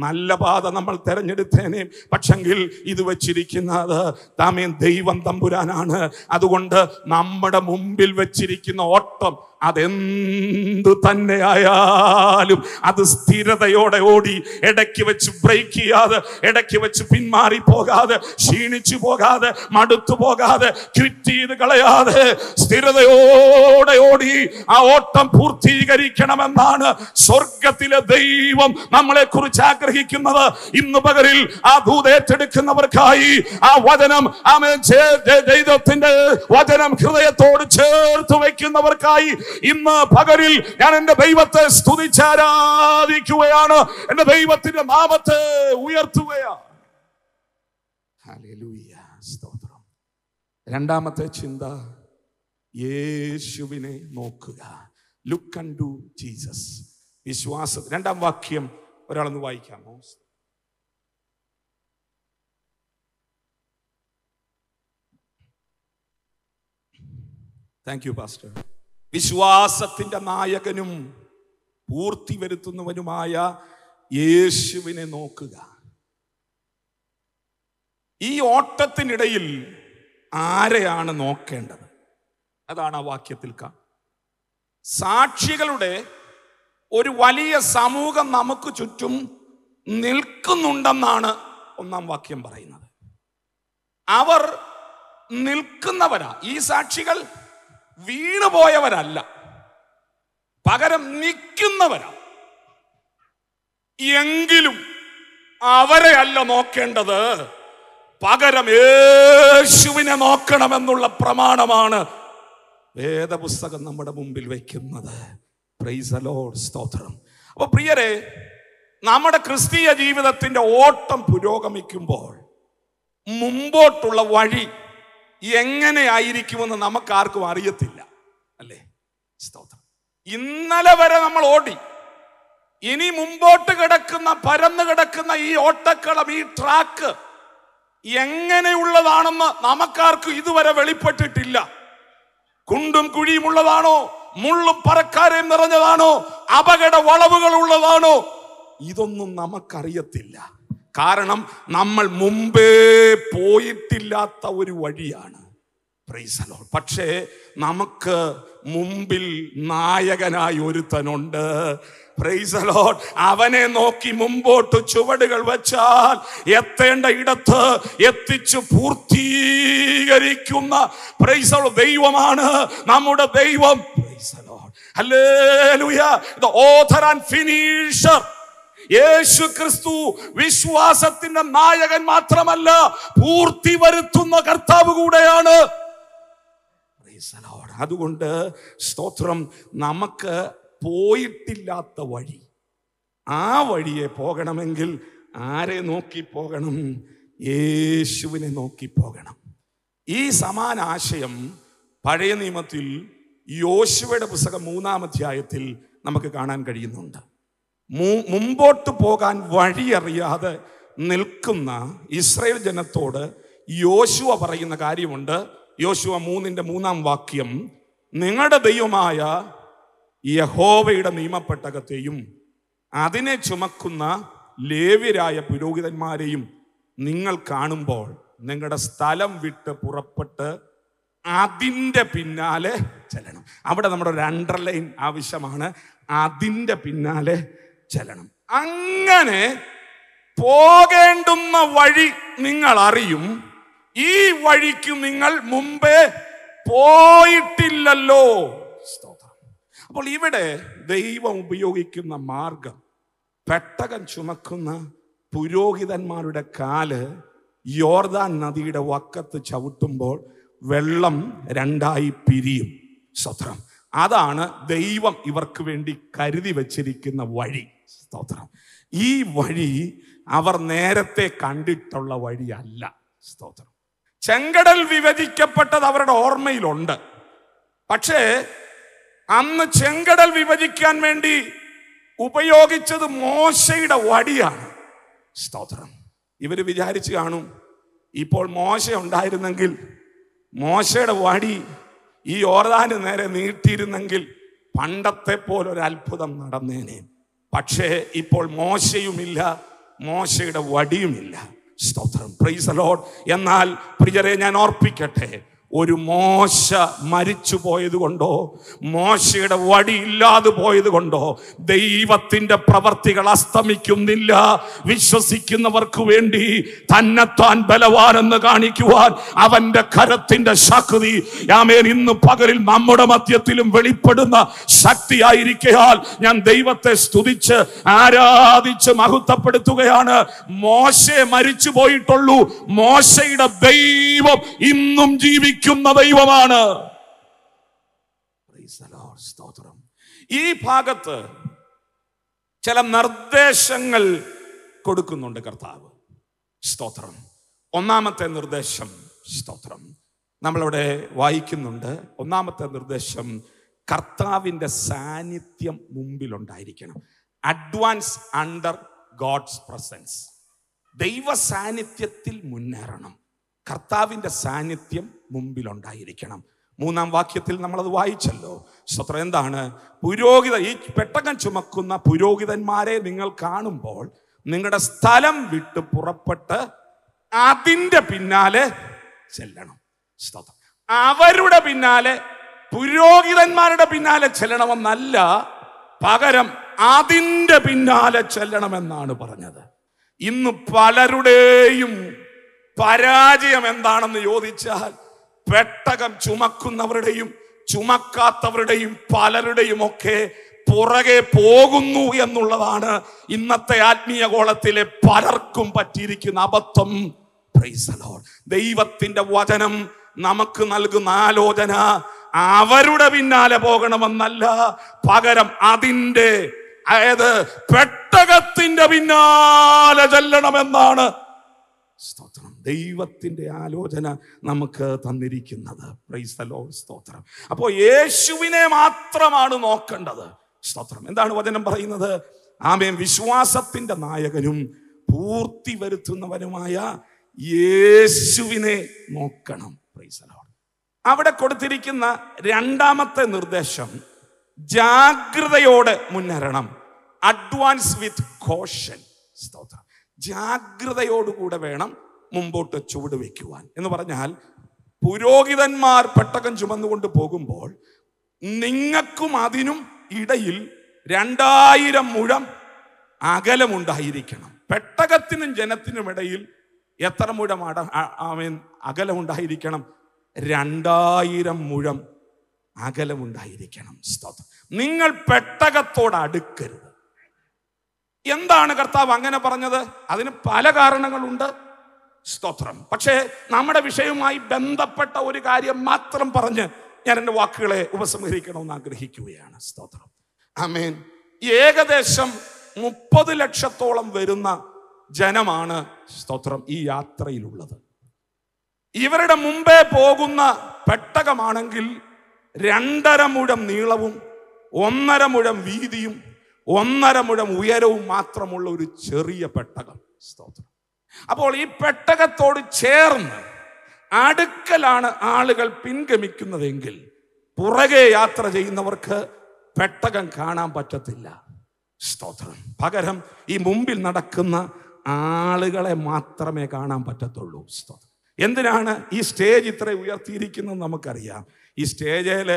നല്ല പാത നമ്മൾ തിരഞ്ഞെടുത്തേനെ പക്ഷെങ്കിൽ ഇത് വച്ചിരിക്കുന്നത് താമേ ദൈവം തമ്പുരാനാണ് അതുകൊണ്ട് നമ്മുടെ മുമ്പിൽ വച്ചിരിക്കുന്ന ഓട്ടം അതെന്തു തന്നെ ആയാലും അത് സ്ഥിരതയോടെ ഓടി ഇടയ്ക്ക് വെച്ച് ബ്രേക്ക് ചെയ്യാതെ ഇടയ്ക്ക് വെച്ച് പിന്മാറി പോകാതെ ക്ഷീണിച്ചു പോകാതെ മടുത്തു പോകാതെ ക്വിറ്റ് ചെയ്ത് കളയാതെ സ്ഥിരതയോടെ ഓടി ആ ഓട്ടം പൂർത്തീകരിക്കണമെന്നാണ് സ്വർഗത്തിലെ ദൈവം നമ്മളെ കുറിച്ച് ആഗ്രഹിക്കുന്നത് ഇന്ന് പകരിൽ ആ ദൂതേറ്റെടുക്കുന്നവർക്കായി ആ വചനം ആമേ ദൈവത്തിന്റെ വചനം ഹൃദയത്തോട് ചേർത്ത് വയ്ക്കുന്നവർക്കായി ഇന്ന് പകരിൽ ഞാൻ എന്റെ ദൈവത്തെ സ്തുതിച്ചാരാധിക്കുകയാണ് എന്റെ ദൈവത്തിന്റെ നാമത്തെ ഉയർത്തുകയാണ് സ്തോത്രം രണ്ടാമത്തെ ചിന്ത യേശുവിനെ നോക്കുക ലുക്ക് ടു ജീസസ് വിശ്വാസം രണ്ടാം വാക്യം ഒരാളൊന്ന് വായിക്കാമോ താങ്ക് യു പാസ്റ്റർ വിശ്വാസത്തിൻ്റെ നായകനും പൂർത്തി വരുത്തുന്നവനുമായ യേശുവിനെ നോക്കുക ഈ ഓട്ടത്തിനിടയിൽ ആരെയാണ് നോക്കേണ്ടത് അതാണ് ആ വാക്യത്തിൽ കാ സാക്ഷികളുടെ ഒരു വലിയ സമൂഹം നമുക്ക് ചുറ്റും നിൽക്കുന്നുണ്ടെന്നാണ് ഒന്നാം വാക്യം പറയുന്നത് അവർ നിൽക്കുന്നവരാ ഈ സാക്ഷികൾ വീണുപോയവരല്ല പകരം നിൽക്കുന്നവരാ എങ്കിലും അവരെ അല്ല നോക്കേണ്ടത് പകരം യേശുവിനെ നോക്കണമെന്നുള്ള പ്രമാണമാണ് വേദപുസ്തകം നമ്മുടെ മുമ്പിൽ വയ്ക്കുന്നത് സ്തോത്രം അപ്പൊ പ്രിയരെ നമ്മുടെ ക്രിസ്തീയ ജീവിതത്തിന്റെ ഓട്ടം പുരോഗമിക്കുമ്പോൾ മുമ്പോട്ടുള്ള വഴി എങ്ങനെ ആയിരിക്കുമെന്ന് നമുക്കാർക്കും അറിയത്തില്ല അല്ലേ സ്തോത്രം ഇന്നലെ വരെ നമ്മൾ ഓടി ഇനി മുമ്പോട്ട് കിടക്കുന്ന പരന്നു കിടക്കുന്ന ഈ ഓട്ടക്കളം ഈ ട്രാക്ക് എങ്ങനെയുള്ളതാണെന്ന് നമുക്കാർക്കും ഇതുവരെ വെളിപ്പെട്ടിട്ടില്ല കുണ്ടും കുഴിയുമുള്ളതാണോ മുള്ളും പറക്കാരെ നിറഞ്ഞതാണോ അപകട വളവുകൾ ഉള്ളതാണോ ഇതൊന്നും നമുക്കറിയത്തില്ല കാരണം നമ്മൾ മുമ്പേ പോയിട്ടില്ലാത്ത ഒരു വഴിയാണ് പ്രൈസലോ പക്ഷേ നമുക്ക് മുമ്പിൽ നായകനായി ഒരുത്തനുണ്ട് പ്രൈസലോൺ അവനെ നോക്കി മുമ്പോട്ട് ചുവടുകൾ വച്ചാൽ എത്തേണ്ട ഇടത്ത് എത്തിച്ചു പൂർത്തീകരിക്കുന്ന പ്രൈസൾ ദൈവമാണ് നമ്മുടെ ദൈവം പ്രൈസലോൺ അല്ലേ ഓഥർ ആൻഡ് ഫിനിഷർ യേശു ക്രിസ്തു വിശ്വാസത്തിന്റെ നായകൻ മാത്രമല്ല പൂർത്തി വരുത്തുന്ന കർത്താവ് കൂടെയാണ് അതുകൊണ്ട് സ്തോത്രം നമുക്ക് പോയിട്ടില്ലാത്ത വഴി ആ വഴിയെ പോകണമെങ്കിൽ ആരെ നോക്കി പോകണം യേശുവിനെ നോക്കി പോകണം ഈ സമാന ആശയം പഴയ നിയമത്തിൽ യോശുവയുടെ പുസ്തകം മൂന്നാം അധ്യായത്തിൽ നമുക്ക് കാണാൻ കഴിയുന്നുണ്ട് മുമ്പോട്ട് പോകാൻ വഴിയറിയാതെ നിൽക്കുന്ന ഇസ്രയേൽ ജനത്തോട് യോശുവ പറയുന്ന കാര്യമുണ്ട് യോശുവ മൂന്നിൻ്റെ മൂന്നാം വാക്യം നിങ്ങളുടെ ദൈവമായ യഹോവയുടെ നിയമപ്പെട്ടകത്തെയും അതിനെ ചുമക്കുന്ന ലേവ്യരായ പുരോഹിതന്മാരെയും നിങ്ങൾ കാണുമ്പോൾ നിങ്ങളുടെ സ്ഥലം വിട്ട് പുറപ്പെട്ട് അതിൻ്റെ പിന്നാലെ ചെല്ലണം അവിടെ നമ്മുടെ ഒരു അണ്ടർലൈൻ ആവശ്യമാണ് അതിൻ്റെ പിന്നാലെ ചെല്ലണം അങ്ങനെ പോകേണ്ടുന്ന വഴി നിങ്ങൾ അറിയും ഈ വഴിക്ക് നിങ്ങൾ മുമ്പേ പോയിട്ടില്ലല്ലോ അപ്പോൾ ഇവിടെ ദൈവം ഉപയോഗിക്കുന്ന മാർഗം പെട്ടകൻ ചുമക്കുന്ന പുരോഹിതന്മാരുടെ കാല് യോർദാൻ നദിയുടെ വക്കത്ത് ചവിട്ടുമ്പോൾ വെള്ളം രണ്ടായി പിരിയും സ്വത്രം അതാണ് ദൈവം ഇവർക്ക് വേണ്ടി കരുതി വച്ചിരിക്കുന്ന വഴി സ്തോത്രം ഈ വഴി അവർ നേരത്തെ കണ്ടിട്ടുള്ള വഴിയല്ല സ്തോത്രം ചെങ്കടൽ വിഭജിക്കപ്പെട്ടത് അവരുടെ ഓർമ്മയിലുണ്ട് പക്ഷേ അന്ന് ചെങ്കടൽ വിഭജിക്കാൻ വേണ്ടി ഉപയോഗിച്ചത് മോശയുടെ വടിയാണ് സ്തോത്രം ഇവർ വിചാരിച്ചു കാണും ഇപ്പോൾ മോശ ഉണ്ടായിരുന്നെങ്കിൽ മോശയുടെ വടി ഈ ഓർദാന് നേരെ നീട്ടിയിരുന്നെങ്കിൽ പണ്ടത്തെ പോലൊരു അത്ഭുതം നടന്നേനെ പക്ഷേ ഇപ്പോൾ മോശയുമില്ല മോശയുടെ വടിയുമില്ല സ്തോത്രം പ്രൈസ് അലോഡ് എന്നാൽ പ്രിയരെ ഞാൻ ഓർപ്പിക്കട്ടെ ഒരു മോശ മരിച്ചു പോയത് കൊണ്ടോ മോശയുടെ വടിയില്ലാതെ പോയത് കൊണ്ടോ ദൈവത്തിൻ്റെ പ്രവർത്തികൾ അസ്തമിക്കുന്നില്ല വിശ്വസിക്കുന്നവർക്ക് വേണ്ടി തന്നെത്താൻ ബലവാനെന്ന് കാണിക്കുവാൻ അവൻ്റെ കരത്തിൻ്റെ ശക്തി യാമേൻ ഇന്ന് പകലിൽ നമ്മുടെ മധ്യത്തിലും വെളിപ്പെടുന്ന ശക്തിയായിരിക്കയാൽ ഞാൻ ദൈവത്തെ സ്തുതിച്ച് ആരാധിച്ച് മഹത്വപ്പെടുത്തുകയാണ് മോശയെ മരിച്ചു പോയിട്ടുള്ളൂ മോശയുടെ ദൈവം ഇന്നും ജീവിക്കും ജീവിക്കുന്ന ദൈവമാണ് ഈ ഭാഗത്ത് ചില നിർദ്ദേശങ്ങൾ കൊടുക്കുന്നുണ്ട് കർത്താവ് സ്തോത്രം ഒന്നാമത്തെ നിർദ്ദേശം സ്തോത്രം നമ്മളവിടെ വായിക്കുന്നുണ്ട് ഒന്നാമത്തെ നിർദ്ദേശം കർത്താവിൻ്റെ സാന്നിധ്യം മുമ്പിലുണ്ടായിരിക്കണം അഡ്വാൻസ് അണ്ടർ ഗോഡ്സ് പ്രസൻസ് ദൈവ സാന്നിധ്യത്തിൽ മുന്നേറണം കർത്താവിൻ്റെ സാന്നിധ്യം മുമ്പിലുണ്ടായിരിക്കണം മൂന്നാം വാക്യത്തിൽ നമ്മളത് വായിച്ചല്ലോ സ്വത്ര എന്താണ് പുരോഹിത ഈ പെട്ടകം ചുമക്കുന്ന പുരോഹിതന്മാരെ നിങ്ങൾ കാണുമ്പോൾ നിങ്ങളുടെ സ്ഥലം വിട്ട് പുറപ്പെട്ട് അതിൻ്റെ പിന്നാലെ ചെല്ലണം സ്തോത്രം അവരുടെ പിന്നാലെ പുരോഹിതന്മാരുടെ പിന്നാലെ ചെല്ലണമെന്നല്ല പകരം അതിൻ്റെ പിന്നാലെ ചെല്ലണമെന്നാണ് പറഞ്ഞത് ഇന്ന് പലരുടെയും പരാജയം എന്താണെന്ന് ചോദിച്ചാൽ പെട്ടകം ചുമക്കുന്നവരുടെയും ചുമക്കാത്തവരുടെയും പലരുടെയും ഒക്കെ പുറകെ പോകുന്നു എന്നുള്ളതാണ് ഇന്നത്തെ ആത്മീയ ഗോളത്തിലെ പലർക്കും പറ്റിയിരിക്കുന്ന അബദ്ധം ദൈവത്തിന്റെ വചനം നമുക്ക് നൽകുന്ന ആലോചന അവരുടെ പിന്നാലെ പോകണമെന്നല്ല പകരം അതിൻ്റെ അതായത് പെട്ടകത്തിന്റെ പിന്നാലെ ചെല്ലണമെന്നാണ് സ്തോത്രം ദൈവത്തിൻ്റെ ആലോചന നമുക്ക് തന്നിരിക്കുന്നത് പ്രൈസ്തലോ സ്തോത്രം അപ്പോൾ യേശുവിനെ മാത്രമാണ് നോക്കേണ്ടത് സ്തോത്രം എന്താണ് വചനം പറയുന്നത് ആമേൻ വിശ്വാസത്തിൻ്റെ നായകനും പൂർത്തി വരുത്തുന്നവനുമായ യേശുവിനെ നോക്കണം പ്രൈസലോ അവിടെ കൊടുത്തിരിക്കുന്ന രണ്ടാമത്തെ നിർദ്ദേശം ജാഗ്രതയോടെ മുന്നേറണം അഡ്വാൻസ് വിത്ത് കോഷൻ സ്തോത്രം ജാഗ്രതയോടുകൂടെ വേണം മുമ്പോട്ട് ചുവട് വയ്ക്കുവാൻ എന്ന് പറഞ്ഞാൽ പുരോഹിതന്മാർ പെട്ടകം ചുമന്നുകൊണ്ട് പോകുമ്പോൾ നിങ്ങൾക്കും അതിനും ഇടയിൽ രണ്ടായിരം മുഴം അകലമുണ്ടായിരിക്കണം പെട്ടകത്തിനും ജനത്തിനും ഇടയിൽ എത്ര മുഴം അട ആമേൻ അകലമുണ്ടായിരിക്കണം രണ്ടായിരം മുഴം അകലമുണ്ടായിരിക്കണം സ്തോത്രം നിങ്ങൾ പെട്ടകത്തോട് അടുക്കരുത് എന്താണ് കർത്താവ് അങ്ങനെ പറഞ്ഞത് അതിന് പല കാരണങ്ങളുണ്ട് സ്തോത്രം പക്ഷേ നമ്മുടെ വിഷയവുമായി ബന്ധപ്പെട്ട ഒരു കാര്യം മാത്രം പറഞ്ഞ് ഞാൻ എൻ്റെ വാക്കുകളെ ഉപസംഹരിക്കണമെന്ന് ആഗ്രഹിക്കുകയാണ് സ്തോത്രം ആമേൻ ഏകദേശം മുപ്പത് ലക്ഷത്തോളം വരുന്ന ജനമാണ് സ്തോത്രം ഈ യാത്രയിലുള്ളത് ഇവരുടെ മുമ്പേ പോകുന്ന പെട്ടകമാണെങ്കിൽ രണ്ടര മുഴം നീളവും ഒന്നര മുഴം വീതിയും ഒന്നര മുഴം ഉയരവും മാത്രമുള്ള ഒരു ചെറിയ പെട്ടകം സ്തോത്രം അപ്പോൾ ഈ പെട്ടകത്തോട് ചേർന്ന് അടുക്കലാണ് ആളുകൾ പിൻഗമിക്കുന്നതെങ്കിൽ പുറകെ യാത്ര ചെയ്യുന്നവർക്ക് പെട്ടകം കാണാൻ പറ്റത്തില്ല സ്തോത്രം പകരം ഈ മുമ്പിൽ നടക്കുന്ന ആളുകളെ മാത്രമേ കാണാൻ പറ്റത്തുള്ളൂ സ്തോത്രം എന്തിനാണ് ഈ സ്റ്റേജ് ഇത്ര ഉയർത്തിയിരിക്കുന്നത് നമുക്കറിയാം ഈ സ്റ്റേജിൽ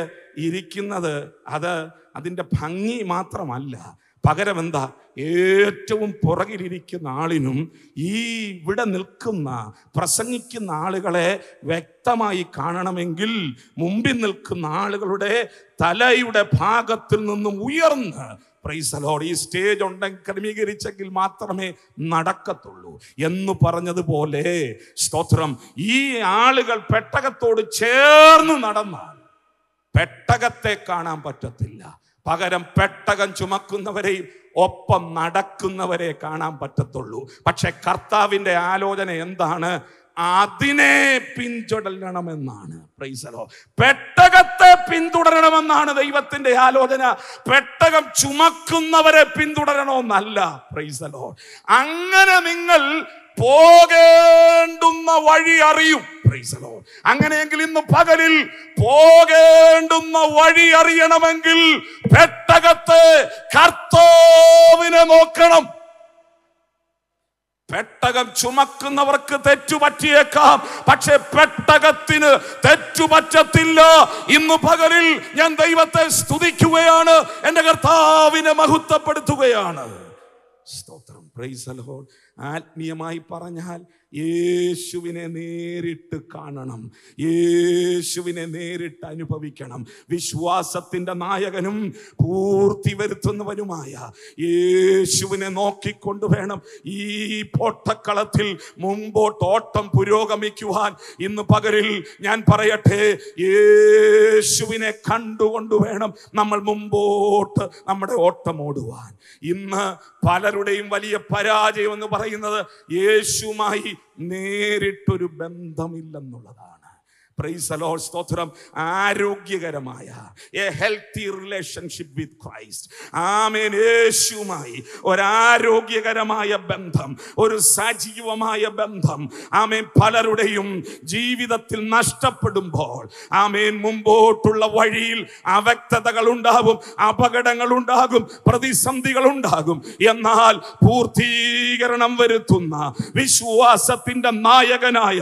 ഇരിക്കുന്നത് അത് അതിൻ്റെ ഭംഗി മാത്രമല്ല പകരം എന്താ ഏറ്റവും പുറകിലിരിക്കുന്ന ആളിനും ഈ ഇവിടെ നിൽക്കുന്ന പ്രസംഗിക്കുന്ന ആളുകളെ വ്യക്തമായി കാണണമെങ്കിൽ മുമ്പിൽ നിൽക്കുന്ന ആളുകളുടെ തലയുടെ ഭാഗത്തിൽ നിന്നും ഉയർന്ന് പ്രൈസലോട് ഈ സ്റ്റേജ് ഉണ്ടെങ്കിൽ ക്രമീകരിച്ചെങ്കിൽ മാത്രമേ നടക്കത്തുള്ളൂ എന്ന് പറഞ്ഞതുപോലെ സ്തോത്രം ഈ ആളുകൾ പെട്ടകത്തോട് ചേർന്ന് നടന്നാൽ പെട്ടകത്തെ കാണാൻ പറ്റത്തില്ല പകരം പെട്ടകം ചുമക്കുന്നവരെയും ഒപ്പം നടക്കുന്നവരെ കാണാൻ പറ്റത്തുള്ളൂ പക്ഷെ കർത്താവിൻ്റെ ആലോചന എന്താണ് അതിനെ പിന്തുടരണമെന്നാണ് പ്രൈസലോ പെട്ടകത്തെ പിന്തുടരണമെന്നാണ് ദൈവത്തിന്റെ ആലോചന പെട്ടകം ചുമക്കുന്നവരെ പിന്തുടരണമെന്നല്ല പ്രൈസലോ അങ്ങനെ നിങ്ങൾ പോകേണ്ടുന്ന വഴി അറിയും അങ്ങനെയെങ്കിൽ ഇന്ന് പകലിൽ പോകേണ്ടുന്ന വഴി അറിയണമെങ്കിൽ പെട്ടകത്ത് കർത്താവിനെ നോക്കണം പെട്ടകം ചുമക്കുന്നവർക്ക് തെറ്റുപറ്റിയേക്കാം പക്ഷെ പെട്ടകത്തിന് തെറ്റുപറ്റത്തില്ല ഇന്ന് പകലിൽ ഞാൻ ദൈവത്തെ സ്തുതിക്കുകയാണ് എന്റെ കർത്താവിനെ മഹത്വപ്പെടുത്തുകയാണ് സ്തോത്രം ആത്മീയമായി പറഞ്ഞാൽ യേശുവിനെ നേരിട്ട് കാണണം യേശുവിനെ നേരിട്ട് അനുഭവിക്കണം വിശ്വാസത്തിൻ്റെ നായകനും പൂർത്തി വരുത്തുന്നവനുമായ യേശുവിനെ നോക്കിക്കൊണ്ട് വേണം ഈ പോട്ടക്കളത്തിൽ മുമ്പോട്ടോട്ടം പുരോഗമിക്കുവാൻ ഇന്ന് പകരിൽ ഞാൻ പറയട്ടെ യേശുവിനെ കണ്ടുകൊണ്ട് വേണം നമ്മൾ മുമ്പോട്ട് നമ്മുടെ ഓട്ടം ഓടുവാൻ ഇന്ന് പലരുടെയും വലിയ പരാജയം എന്ന് പറയുന്നത് യേശുമായി നേരിട്ടൊരു ബന്ധമില്ലെന്നുള്ളതാണ് പ്രൈസ് അലോ സ്തോത്രം ആരോഗ്യകരമായ a healthy relationship with Christ ആമേൻ യേശുമായി ഒരാരോഗ്യകരമായ ബന്ധം ഒരു സജീവമായ ബന്ധം ആമേൻ പലരുടെയും ജീവിതത്തിൽ നഷ്ടപ്പെടുമ്പോൾ ആമേൻ മുമ്പോട്ടുള്ള വഴിയിൽ അവ്യക്തതകൾ ഉണ്ടാകും അപകടങ്ങൾ ഉണ്ടാകും പ്രതിസന്ധികൾ ഉണ്ടാകും എന്നാൽ പൂർത്തീകരണം വരുത്തുന്ന വിശ്വാസത്തിന്റെ നായകനായ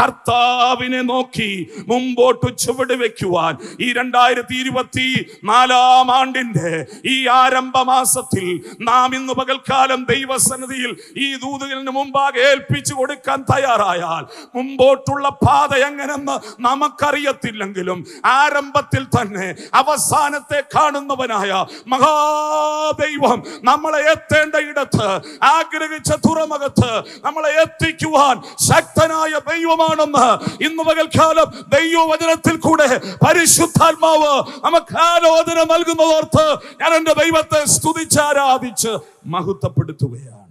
കർത്താവിനെ നോക്കി മുമ്പോട്ട് ചുവട് വെക്കുവാൻ ഈ രണ്ടായിരത്തി ഇരുപത്തി നാലാം ആണ്ടിന്റെ ഈ ആരംഭ മാസത്തിൽ നാം ഇന്ന് പകൽക്കാലം ദൈവസന്നിധിയിൽ ഈ ദൂതുകളിന് മുമ്പാകെ ഏൽപ്പിച്ചു കൊടുക്കാൻ തയ്യാറായാൽ മുമ്പോട്ടുള്ള പാത എങ്ങനെന്ന് നമുക്കറിയത്തില്ലെങ്കിലും ആരംഭത്തിൽ തന്നെ അവസാനത്തെ കാണുന്നവനായ മഹാദൈവം നമ്മളെ എത്തേണ്ട ഇടത്ത് ആഗ്രഹിച്ച തുറമകത്ത് നമ്മളെ എത്തിക്കുവാൻ ശക്തനായ ദൈവമാണെന്ന് ഇന്ന് പകൽക്കാലം ദിവസം ദൈവവചനത്തിൽ കൂടെ പരിശുദ്ധാത്മാവ് നമുക്ക് ആലോചന നൽകുന്നതോർത്ത് ഞാൻ എൻ്റെ ദൈവത്തെ സ്തുതിച്ചാരാധിച്ച് മഹത്വപ്പെടുത്തുകയാണ്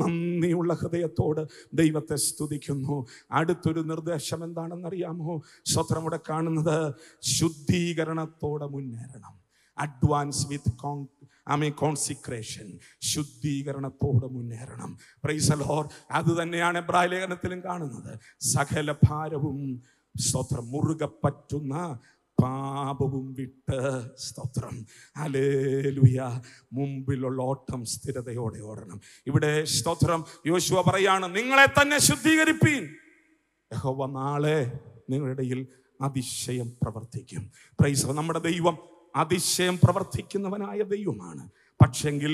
നന്ദിയുള്ള ഹൃദയത്തോട് ദൈവത്തെ സ്തുതിക്കുന്നു അടുത്തൊരു നിർദ്ദേശം എന്താണെന്നറിയാമോ സ്വത്രമുടെ കാണുന്നത് ശുദ്ധീകരണത്തോടെ മുന്നേറണം അഡ്വാൻസ് വിത്ത് കോൺ ആമേ കോൺസിക്രേഷൻ ശുദ്ധീകരണത്തോടെ മുന്നേറണം പ്രൈസലോർ അത് തന്നെയാണ് എബ്രാഹിം കാണുന്നത് സകല ഭാരവും സ്തോത്രം മുറുകെ പറ്റുന്ന പാപവും വിട്ട് സ്തോത്രം അലേലുയ മുമ്പിലുള്ള ഓട്ടം സ്ഥിരതയോടെ ഓടണം ഇവിടെ സ്തോത്രം യോശുവ പറയാണ് നിങ്ങളെ തന്നെ ശുദ്ധീകരിപ്പീൻ യഹോവ നാളെ നിങ്ങളുടെ അതിശയം പ്രവർത്തിക്കും പ്രൈസ് നമ്മുടെ ദൈവം അതിശയം പ്രവർത്തിക്കുന്നവനായ ദൈവമാണ് പക്ഷെങ്കിൽ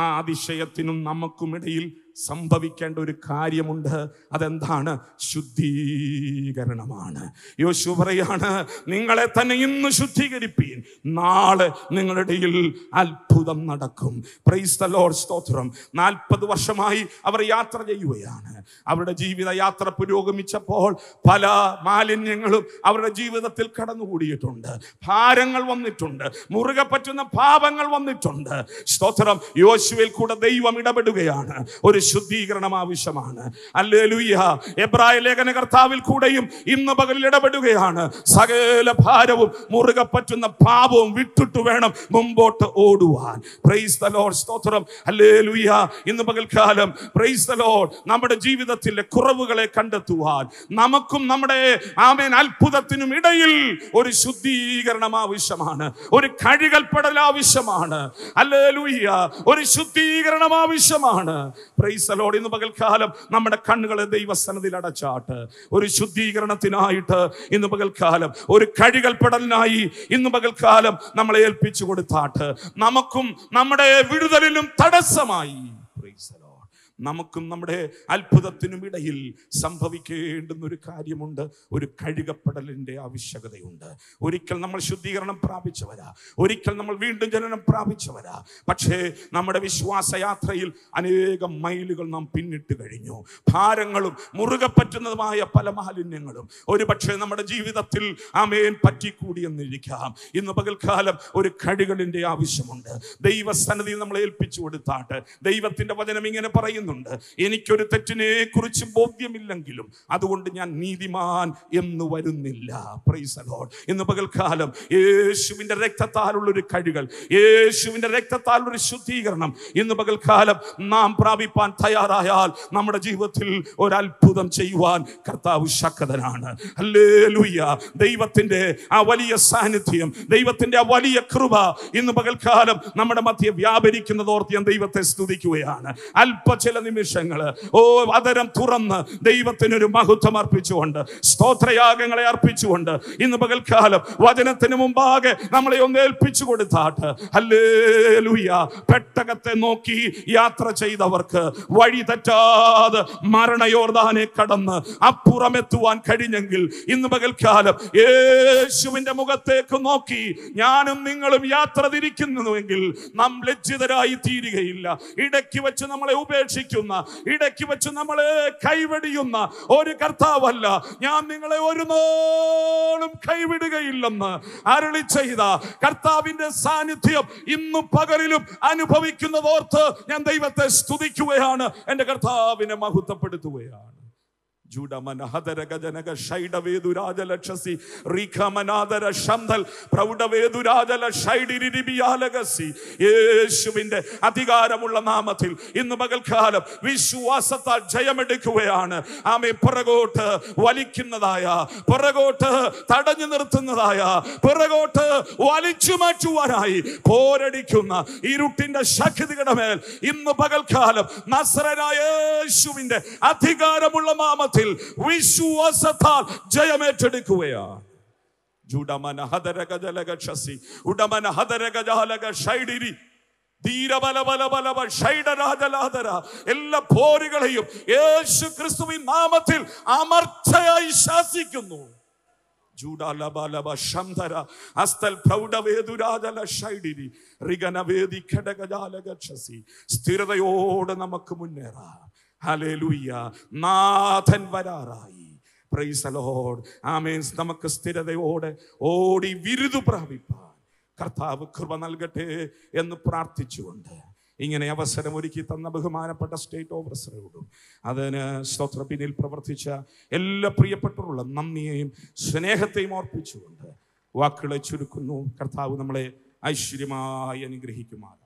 ആ അതിശയത്തിനും നമുക്കുമിടയിൽ സംഭവിക്കേണ്ട ഒരു കാര്യമുണ്ട് അതെന്താണ് ശുദ്ധീകരണമാണ് യോശു പറയാണ് നിങ്ങളെ തന്നെ ഇന്ന് ശുദ്ധീകരിപ്പീൻ നാളെ നിങ്ങളുടെ അത്ഭുതം നടക്കും പ്രൈസ് സ്തോത്രം നാൽപ്പത് വർഷമായി അവർ യാത്ര ചെയ്യുകയാണ് അവരുടെ ജീവിത യാത്ര പുരോഗമിച്ചപ്പോൾ പല മാലിന്യങ്ങളും അവരുടെ ജീവിതത്തിൽ കടന്നുകൂടിയിട്ടുണ്ട് ഭാരങ്ങൾ വന്നിട്ടുണ്ട് മുറുകെ പറ്റുന്ന പാപങ്ങൾ വന്നിട്ടുണ്ട് സ്തോത്രം യോശുവിൽ കൂടെ ദൈവം ഇടപെടുകയാണ് ഒരു ഒരു ശുദ്ധീകരണം ആവശ്യമാണ് അല്ലേലൂയ എബ്രായ ലേഖന കർത്താവിൽ കൂടെയും ഇന്ന് പകലിൽ ഇടപെടുകയാണ് സകല ഭാരവും മുറുക പറ്റുന്ന പാപവും വിട്ടിട്ട് വേണം മുമ്പോട്ട് ഓടുവാൻ പ്രൈസ് ദ ലോഡ് സ്തോത്രം ഇന്ന് പകൽക്കാലം പ്രൈസ് നമ്മുടെ ജീവിതത്തിലെ കുറവുകളെ കണ്ടെത്തുവാൻ നമുക്കും നമ്മുടെ ആമേൻ അത്ഭുതത്തിനും ഇടയിൽ ഒരു ശുദ്ധീകരണം ആവശ്യമാണ് ഒരു കഴുകൽപ്പെടൽ ആവശ്യമാണ് അല്ലേലൂയ ഒരു ശുദ്ധീകരണം ആവശ്യമാണ് പ്രൈസലോട് ഇന്ന് പകൽക്കാലം നമ്മുടെ കണ്ണുകളെ ദൈവസനത്തിൽ അടച്ചാട്ട് ഒരു ശുദ്ധീകരണത്തിനായിട്ട് ഇന്ന് പകൽക്കാലം ഒരു പെടലിനായി ഇന്ന് പകൽക്കാലം നമ്മളെ ഏൽപ്പിച്ചു കൊടുത്താട്ട് നമുക്കും നമ്മുടെ വിടുതലിനും തടസ്സമായി നമുക്കും നമ്മുടെ അത്ഭുതത്തിനും ഇടയിൽ സംഭവിക്കേണ്ടുന്ന ഒരു കാര്യമുണ്ട് ഒരു കഴുകപ്പെടലിൻ്റെ ആവശ്യകതയുണ്ട് ഒരിക്കൽ നമ്മൾ ശുദ്ധീകരണം പ്രാപിച്ചവരാ ഒരിക്കൽ നമ്മൾ വീണ്ടും ജനനം പ്രാപിച്ചവരാ പക്ഷേ നമ്മുടെ വിശ്വാസയാത്രയിൽ അനേകം മൈലുകൾ നാം പിന്നിട്ട് കഴിഞ്ഞു ഭാരങ്ങളും മുറുകെ പറ്റുന്നതുമായ പല മാലിന്യങ്ങളും ഒരു പക്ഷേ നമ്മുടെ ജീവിതത്തിൽ അമേൻ പറ്റിക്കൂടിയെന്നിരിക്കാം ഇന്ന് പകൽക്കാലം ഒരു കഴുകലിൻ്റെ ആവശ്യമുണ്ട് ദൈവസന്നിധിയിൽ നമ്മൾ ഏൽപ്പിച്ചു കൊടുത്താട്ട് ദൈവത്തിൻ്റെ വചനം ഇങ്ങനെ പറയുന്നു പറയുന്നുണ്ട് എനിക്കൊരു തെറ്റിനെ കുറിച്ച് ബോധ്യമില്ലെങ്കിലും അതുകൊണ്ട് ഞാൻ നീതിമാൻ എന്ന് വരുന്നില്ല പ്രൈസ് ലോഡ് ഇന്ന് പകൽക്കാലം ഒരു കഴുകൽ കഴികൾ യേശുവിൻ്റെ രക്തത്താലുള്ളൊരു ശുദ്ധീകരണം ഇന്ന് പകൽക്കാലം നാം പ്രാപിപ്പാൻ തയ്യാറായാൽ നമ്മുടെ ജീവിതത്തിൽ ഒരത്ഭുതം ചെയ്യുവാൻ കർത്താവ് ശക്തനാണ് അല്ലേ ലുയ്യ ദൈവത്തിൻ്റെ ആ വലിയ സാന്നിധ്യം ദൈവത്തിൻ്റെ ആ വലിയ കൃപ ഇന്ന് പകൽക്കാലം നമ്മുടെ മധ്യ വ്യാപരിക്കുന്നതോർത്ത് ഞാൻ ദൈവത്തെ സ്തുതിക്കുകയാണ് അല്പ ചില നിമിഷങ്ങൾ ഓ അതരം തുറന്ന് ദൈവത്തിനൊരു മഹത്വം അർപ്പിച്ചുകൊണ്ട് സ്തോത്രയാഗങ്ങളെ അർപ്പിച്ചുകൊണ്ട് ഇന്ന് പകൽക്കാലം വചനത്തിന് മുമ്പാകെ നമ്മളെ ഒന്ന് ഏൽപ്പിച്ചു കൊടുത്താട്ട് അല്ലേലുയ്യ പെട്ടകത്തെ നോക്കി യാത്ര ചെയ്തവർക്ക് വഴി തെറ്റാതെ മരണയോർദാനെ കടന്ന് അപ്പുറമെത്തുവാൻ കഴിഞ്ഞെങ്കിൽ ഇന്ന് പകൽക്കാലം യേശുവിന്റെ മുഖത്തേക്ക് നോക്കി ഞാനും നിങ്ങളും യാത്ര തിരിക്കുന്നുവെങ്കിൽ നാം ലജ്ജിതരായി തീരുകയില്ല ഇടയ്ക്ക് വെച്ച് നമ്മളെ ഉപേക്ഷിക്കും വിളിക്കുന്ന ഇടയ്ക്ക് വെച്ച് നമ്മളെ കൈവെടിയുന്ന ഒരു കർത്താവല്ല ഞാൻ നിങ്ങളെ ഒരു നോളും കൈവിടുകയില്ലെന്ന് അരളി ചെയ്ത കർത്താവിന്റെ സാന്നിധ്യം ഇന്നും പകലിലും അനുഭവിക്കുന്നതോർത്ത് ഞാൻ ദൈവത്തെ സ്തുതിക്കുകയാണ് എൻ്റെ കർത്താവിനെ മഹത്വപ്പെടുത്തുകയാണ് യേശുവിന്റെ അധികാരമുള്ള നാമത്തിൽ ഇന്ന് പകൽക്കാലം വിശ്വാസത്താൽ ജയമെടുക്കുകയാണ് ആമെ പുറകോട്ട് വലിക്കുന്നതായ പുറകോട്ട് തടഞ്ഞു നിർത്തുന്നതായ പുറകോട്ട് വലിച്ചു മാറ്റുവാനായി പോരടിക്കുന്ന ഇരുട്ടിന്റെ ശക്തികളുടെ മേൽ ഇന്ന് പകൽക്കാലം നസ്രനായ യേശുവിന്റെ അധികാരമുള്ള നാമത്തിൽ വിശ്വാസത്തിൽ വിശ്വാസത്താൽ ജയമേറ്റെടുക്കുകയാണ് എല്ലാ പോരുകളെയും യേശു ക്രിസ്തുവിൻ നാമത്തിൽ അമർച്ചയായി ശാസിക്കുന്നു സ്ഥിരതയോടെ നമുക്ക് മുന്നേറാം ഹലേലൂയ്യ നാഥൻ വരാറായി പ്രൈസ് ആമേൻ നമുക്ക് സ്ഥിരതയോടെ ഓടി വിരുദു പ്രാപിപ്പാൻ കർത്താവ് കൃപ നൽകട്ടെ എന്ന് പ്രാർത്ഥിച്ചുകൊണ്ട് ഇങ്ങനെ അവസരം ഒരുക്കി തന്ന ബഹുമാനപ്പെട്ട സ്റ്റേറ്റ് ഓഫീസറോടും അതിന് പിന്നിൽ പ്രവർത്തിച്ച എല്ലാ പ്രിയപ്പെട്ടുള്ള നന്ദിയെയും സ്നേഹത്തെയും ഓർപ്പിച്ചുകൊണ്ട് വാക്കുകളെ ചുരുക്കുന്നു കർത്താവ് നമ്മളെ ഐശ്വര്യമായി അനുഗ്രഹിക്കുമാർ